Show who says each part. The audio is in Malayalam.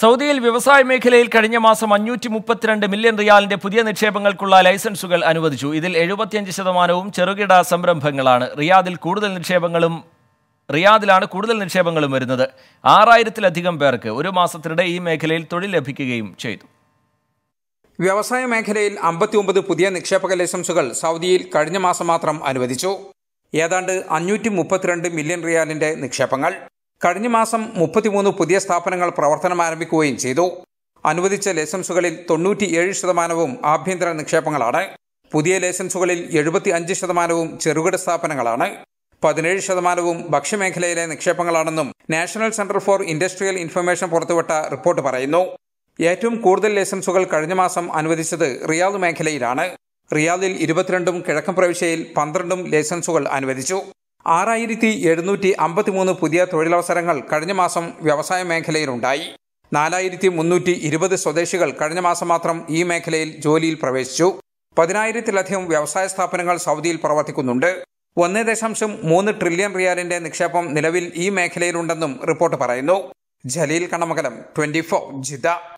Speaker 1: സൗദിയിൽ വ്യവസായ മേഖലയിൽ കഴിഞ്ഞ മാസം അഞ്ഞൂറ്റി മുപ്പത്തിരണ്ട് മില്യൺ റിയാലിന്റെ പുതിയ നിക്ഷേപങ്ങൾക്കുള്ള ലൈസൻസുകൾ അനുവദിച്ചു ഇതിൽ എഴുപത്തിയഞ്ച് ശതമാനവും ചെറുകിട സംരംഭങ്ങളാണ് റിയാദിൽ കൂടുതൽ നിക്ഷേപങ്ങളും റിയാദിലാണ് കൂടുതൽ നിക്ഷേപങ്ങളും വരുന്നത് ആറായിരത്തിലധികം പേർക്ക് ഒരു മാസത്തിനിടെ ഈ മേഖലയിൽ തൊഴിൽ ലഭിക്കുകയും ചെയ്തു വ്യവസായ മേഖലയിൽ അമ്പത്തിയൊമ്പത്
Speaker 2: പുതിയ നിക്ഷേപക ലൈസൻസുകൾ സൗദിയിൽ കഴിഞ്ഞ മാസം മാത്രം അനുവദിച്ചു ഏതാണ്ട് അഞ്ഞൂറ്റി മില്യൺ റിയാലിന്റെ നിക്ഷേപങ്ങൾ കഴിഞ്ഞ മാസം മുപ്പത്തിമൂന്ന് പുതിയ സ്ഥാപനങ്ങൾ പ്രവർത്തനം ആരംഭിക്കുകയും ചെയ്തു അനുവദിച്ച ലൈസൻസുകളിൽ തൊണ്ണൂറ്റിയേഴ് ശതമാനവും ആഭ്യന്തര നിക്ഷേപങ്ങളാണ് പുതിയ ലൈസൻസുകളിൽ എഴുപത്തി അഞ്ച് ശതമാനവും ചെറുകിട സ്ഥാപനങ്ങളാണ് പതിനേഴ് ശതമാനവും ഭക്ഷ്യമേഖലയിലെ നിക്ഷേപങ്ങളാണെന്നും national centre for industrial information പുറത്തുവിട്ട റിപ്പോർട്ട് പറയുന്നു ഏറ്റവും കൂടുതൽ ലൈസൻസുകൾ കഴിഞ്ഞ മാസം അനുവദിച്ചത് റിയാദ് മേഖലയിലാണ് റിയാദിൽ ഇരുപത്തിരണ്ടും കിഴക്കൻ പ്രവിശ്യയിൽ പന്ത്രണ്ടും ലൈസൻസുകൾ അനുവദിച്ചു ആറായിരത്തി എഴുന്നൂറ്റി അമ്പത്തിമൂന്ന് പുതിയ തൊഴിലവസരങ്ങൾ കഴിഞ്ഞ മാസം വ്യവസായ മേഖലയിലുണ്ടായി നാലായിരത്തി മുന്നൂറ്റി ഇരുപത് സ്വദേശികൾ കഴിഞ്ഞ മാസം മാത്രം ഈ മേഖലയിൽ ജോലിയിൽ പ്രവേശിച്ചു പതിനായിരത്തിലധികം വ്യവസായ സ്ഥാപനങ്ങൾ സൗദിയിൽ പ്രവർത്തിക്കുന്നുണ്ട് ഒന്നേ ദശാംശം മൂന്ന് ട്രില്യൺ റിയാലിന്റെ നിക്ഷേപം നിലവിൽ ഈ മേഖലയിലുണ്ടെന്നും റിപ്പോർട്ട് പറയുന്നു ജലീൽ കണമകലം ട്വന്റി ഫോർ ജിദ